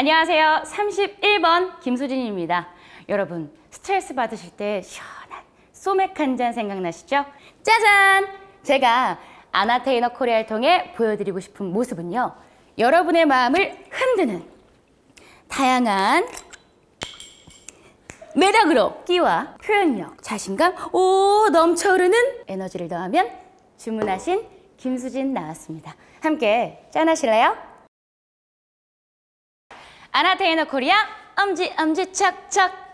안녕하세요. 31번 김수진입니다. 여러분 스트레스 받으실 때 시원한 소맥 한 잔 생각나시죠? 짜잔! 제가 아나테이너 코리아를 통해 보여드리고 싶은 모습은요. 여러분의 마음을 흔드는 다양한 매력으로 끼와 표현력, 자신감, 오 넘쳐흐르는 에너지를 더하면 주문하신 김수진 나왔습니다. 함께 짠하실래요? 아나테이너 코리아 엄지 엄지 척척